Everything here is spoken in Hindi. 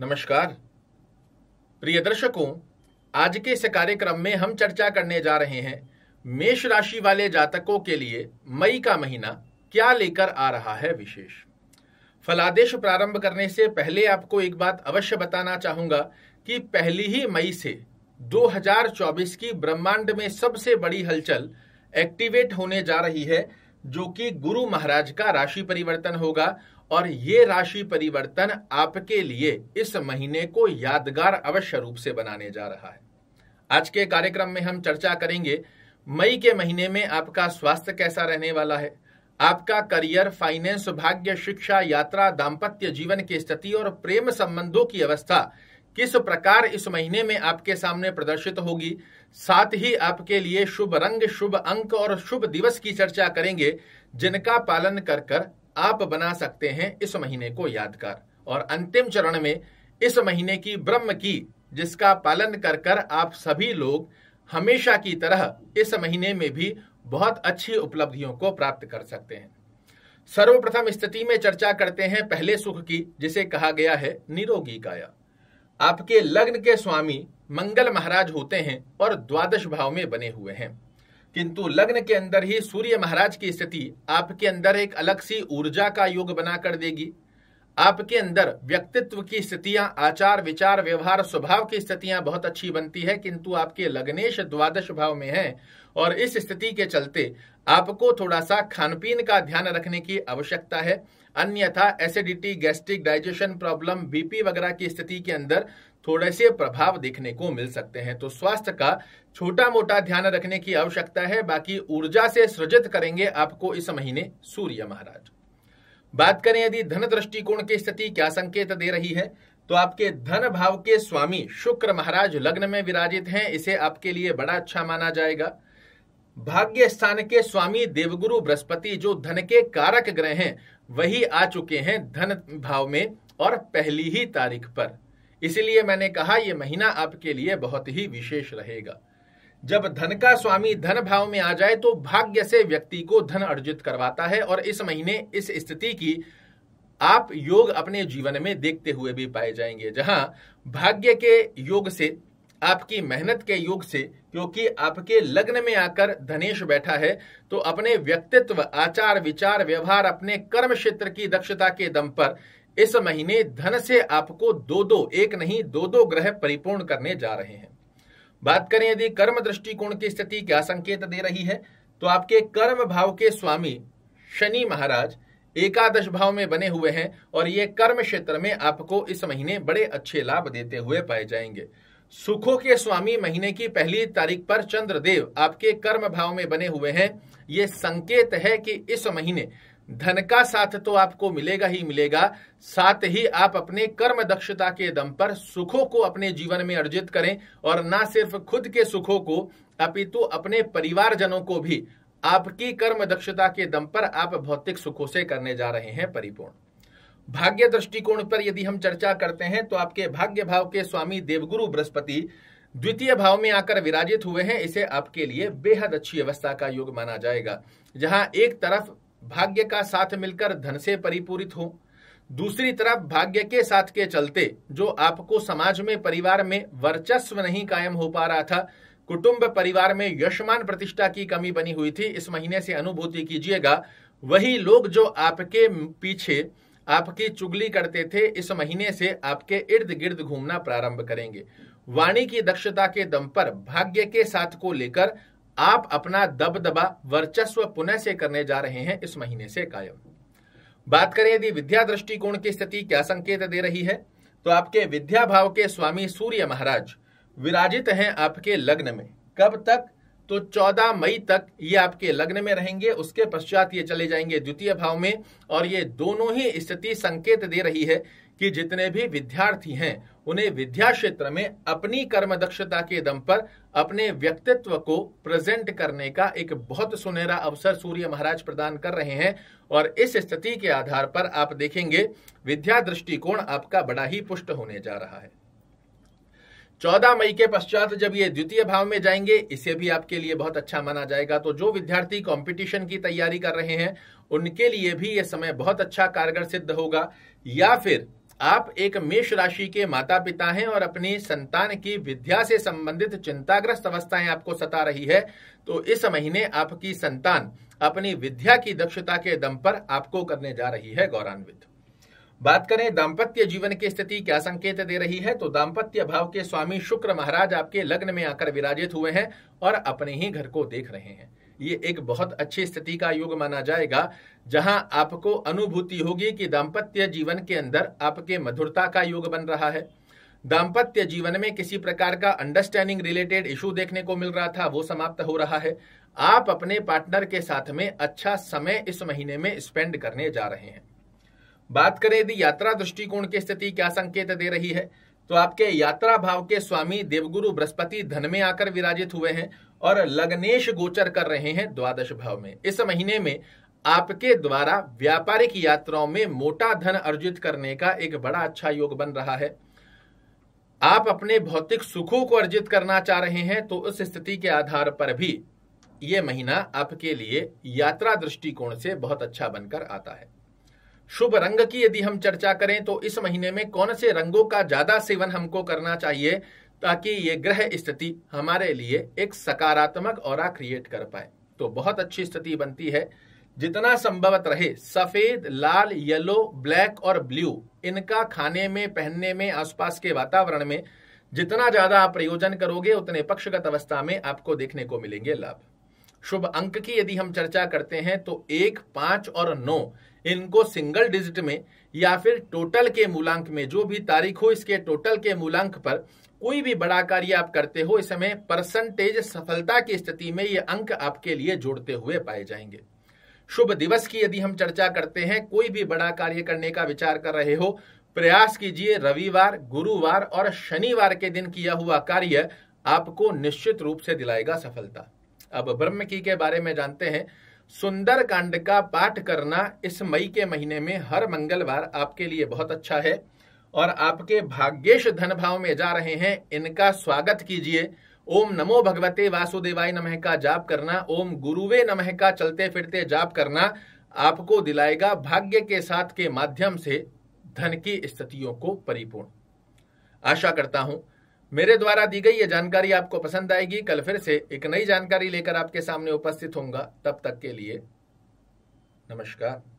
नमस्कार प्रिय दर्शकों आज के इस कार्यक्रम में हम चर्चा करने जा रहे हैं मेष राशि वाले जातकों के लिए मई का महीना क्या लेकर आ रहा है विशेष फलादेश प्रारंभ करने से पहले आपको एक बात अवश्य बताना चाहूंगा कि पहली ही मई से 2024 की ब्रह्मांड में सबसे बड़ी हलचल एक्टिवेट होने जा रही है जो कि गुरु महाराज का राशि परिवर्तन होगा और ये राशि परिवर्तन आपके लिए इस महीने को यादगार अवश्य रूप से बनाने जा रहा है आज के कार्यक्रम में हम चर्चा करेंगे मई के महीने में आपका स्वास्थ्य कैसा रहने वाला है आपका करियर फाइनेंस भाग्य शिक्षा यात्रा दाम्पत्य जीवन की स्थिति और प्रेम संबंधों की अवस्था किस प्रकार इस महीने में आपके सामने प्रदर्शित होगी साथ ही आपके लिए शुभ रंग शुभ अंक और शुभ दिवस की चर्चा करेंगे जिनका पालन कर कर आप बना सकते हैं इस महीने को यादगार और अंतिम चरण में इस महीने की ब्रह्म की जिसका पालन कर कर आप सभी लोग हमेशा की तरह इस महीने में भी बहुत अच्छी उपलब्धियों को प्राप्त कर सकते हैं सर्वप्रथम स्थिति में चर्चा करते हैं पहले सुख की जिसे कहा गया है निरोगी काया आपके लग्न के स्वामी मंगल महाराज होते हैं और द्वादश भाव में बने हुए हैं किंतु लग्न के अंदर ही सूर्य महाराज की स्थिति आपके अंदर एक अलग सी ऊर्जा का योग बना कर देगी आपके अंदर व्यक्तित्व की स्थितियां आचार विचार व्यवहार स्वभाव की स्थितियां बहुत अच्छी बनती है किंतु आपके लग्नेश द्वादश भाव में है और इस स्थिति के चलते आपको थोड़ा सा खान पीन का ध्यान रखने की आवश्यकता है अन्यथा acidity gastric digestion problem BP वगैरह की स्थिति के अंदर थोड़े से प्रभाव देखने को मिल सकते हैं तो स्वास्थ्य का छोटा मोटा ध्यान रखने की आवश्यकता है बाकी ऊर्जा से सृजित करेंगे आपको इस महीने सूर्य महाराज बात करें यदि धन दृष्टिकोण की स्थिति क्या संकेत दे रही है तो आपके धन भाव के स्वामी शुक्र महाराज लग्न में विराजित हैं इसे आपके लिए बड़ा अच्छा माना जाएगा भाग्य स्थान के स्वामी देवगुरु बृहस्पति जो धन के कारक ग्रह हैं वही आ चुके हैं धन भाव में और पहली ही तारीख पर इसीलिए मैंने कहा यह महीना आपके लिए बहुत ही विशेष रहेगा जब धन का स्वामी धन भाव में आ जाए तो भाग्य से व्यक्ति को धन अर्जित करवाता है और इस महीने इस स्थिति की आप योग अपने जीवन में देखते हुए भी पाए जाएंगे जहां भाग्य के योग से आपकी मेहनत के योग से क्योंकि आपके लग्न में आकर धनेश बैठा है तो अपने व्यक्तित्व आचार विचार व्यवहार अपने कर्म क्षेत्र की दक्षता के दम पर इस महीने धन से आपको दो दो एक नहीं दो दो ग्रह परिपूर्ण करने जा रहे हैं बात करें यदि कर्म दृष्टिकोण की स्थिति क्या संकेत दे रही है तो आपके कर्म भाव के स्वामी शनि महाराज एकादश भाव में बने हुए हैं और ये कर्म क्षेत्र में आपको इस महीने बड़े अच्छे लाभ देते हुए पाए जाएंगे सुखों के स्वामी महीने की पहली तारीख पर चंद्रदेव आपके कर्म भाव में बने हुए हैं ये संकेत है कि इस महीने धन का साथ तो आपको मिलेगा ही मिलेगा साथ ही आप अपने कर्म दक्षता के दम पर सुखों को अपने जीवन में अर्जित करें और ना सिर्फ खुद के सुखों को अपितु अपने परिवारजनों को भी आपकी कर्म दक्षता के दम पर आप भौतिक सुखों से करने जा रहे हैं परिपूर्ण भाग्य दृष्टिकोण पर यदि हम चर्चा करते हैं तो आपके भाग्य भाव के स्वामी देवगुरु बृहस्पति द्वितीय भाव में आकर विराजित हुए हैं इसे आपके लिए बेहद अच्छी अवस्था का योग माना जाएगा जहां एक तरफ भाग्य का साथ मिलकर धन से परिपूरित हो दूसरी तरफ भाग्य के साथ के चलते जो आपको समाज में परिवार में वर्चस्व नहीं कायम हो पा रहा था कुटुंब परिवार में यशमान प्रतिष्ठा की कमी बनी हुई थी इस महीने से अनुभूति कीजिएगा वही लोग जो आपके पीछे आपकी चुगली करते थे इस महीने से आपके इर्द गिर्द घूमना प्रारंभ करेंगे वाणी की दक्षता के दम पर भाग्य के साथ को लेकर आप अपना दबदबा वर्चस्व पुनः से करने जा रहे हैं इस महीने से कायम बात करें यदि विद्या दृष्टिकोण की स्थिति क्या संकेत दे रही है तो आपके विद्या भाव के स्वामी सूर्य महाराज विराजित हैं आपके लग्न में कब तक तो 14 मई तक ये आपके लग्न में रहेंगे उसके पश्चात ये चले जाएंगे द्वितीय भाव में और ये दोनों ही स्थिति संकेत दे रही है कि जितने भी विद्यार्थी हैं उन्हें विद्या क्षेत्र में अपनी कर्म दक्षता के दम पर अपने व्यक्तित्व को प्रेजेंट करने का एक बहुत सुनहरा अवसर सूर्य महाराज प्रदान कर रहे हैं और इस स्थिति के आधार पर आप देखेंगे विद्या दृष्टिकोण आपका बड़ा ही पुष्ट होने जा रहा है चौदह मई के पश्चात जब ये द्वितीय भाव में जाएंगे इसे भी आपके लिए बहुत अच्छा माना जाएगा तो जो विद्यार्थी कंपटीशन की तैयारी कर रहे हैं उनके लिए भी ये समय बहुत अच्छा कारगर सिद्ध होगा या फिर आप एक मेष राशि के माता पिता हैं और अपनी संतान की विद्या से संबंधित चिंताग्रस्त अवस्थाएं आपको सता रही है तो इस महीने आपकी संतान अपनी विद्या की दक्षता के दम पर आपको करने जा रही है गौरवान्वित बात करें दाम्पत्य जीवन की स्थिति क्या संकेत दे रही है तो दाम्पत्य भाव के स्वामी शुक्र महाराज आपके लग्न में आकर विराजित हुए हैं और अपने ही घर को देख रहे हैं ये एक बहुत अच्छी स्थिति का योग माना जाएगा जहां आपको अनुभूति होगी कि दाम्पत्य जीवन के अंदर आपके मधुरता का योग बन रहा है दाम्पत्य जीवन में किसी प्रकार का अंडरस्टैंडिंग रिलेटेड इशू देखने को मिल रहा था वो समाप्त हो रहा है आप अपने पार्टनर के साथ में अच्छा समय इस महीने में स्पेंड करने जा रहे हैं बात करें यदि यात्रा दृष्टिकोण की स्थिति क्या संकेत दे रही है तो आपके यात्रा भाव के स्वामी देवगुरु बृहस्पति धन में आकर विराजित हुए हैं और लग्नेश गोचर कर रहे हैं द्वादश भाव में इस महीने में आपके द्वारा व्यापारिक यात्राओं में मोटा धन अर्जित करने का एक बड़ा अच्छा योग बन रहा है आप अपने भौतिक सुखों को अर्जित करना चाह रहे हैं तो उस स्थिति के आधार पर भी ये महीना आपके लिए यात्रा दृष्टिकोण से बहुत अच्छा बनकर आता है शुभ रंग की यदि हम चर्चा करें तो इस महीने में कौन से रंगों का ज्यादा सेवन हमको करना चाहिए ताकि ये ग्रह स्थिति हमारे लिए एक सकारात्मक और क्रिएट कर पाए तो बहुत अच्छी स्थिति बनती है जितना संभवत रहे सफेद लाल येलो ब्लैक और ब्लू इनका खाने में पहनने में आसपास के वातावरण में जितना ज्यादा आप प्रयोजन करोगे उतने पक्षगत अवस्था में आपको देखने को मिलेंगे लाभ शुभ अंक की यदि हम चर्चा करते हैं तो एक पांच और नौ इनको सिंगल डिजिट में या फिर टोटल के मूलांक में जो भी तारीख हो इसके टोटल के मूलांक पर कोई भी बड़ा कार्य आप करते हो इस समय परसेंटेज सफलता की स्थिति में ये अंक आपके लिए जोड़ते हुए पाए जाएंगे शुभ दिवस की यदि हम चर्चा करते हैं कोई भी बड़ा कार्य करने का विचार कर रहे हो प्रयास कीजिए रविवार गुरुवार और शनिवार के दिन किया हुआ कार्य आपको निश्चित रूप से दिलाएगा सफलता अब ब्रह्म की के बारे में जानते हैं सुंदर कांड का पाठ करना इस मई के महीने में हर मंगलवार आपके लिए बहुत अच्छा है और आपके भाग्येश धन भाव में जा रहे हैं इनका स्वागत कीजिए ओम नमो भगवते वासुदेवाय नमः का जाप करना ओम गुरुवे नमः का चलते फिरते जाप करना आपको दिलाएगा भाग्य के साथ के माध्यम से धन की स्थितियों को परिपूर्ण आशा करता हूं मेरे द्वारा दी गई ये जानकारी आपको पसंद आएगी कल फिर से एक नई जानकारी लेकर आपके सामने उपस्थित होंगे तब तक के लिए नमस्कार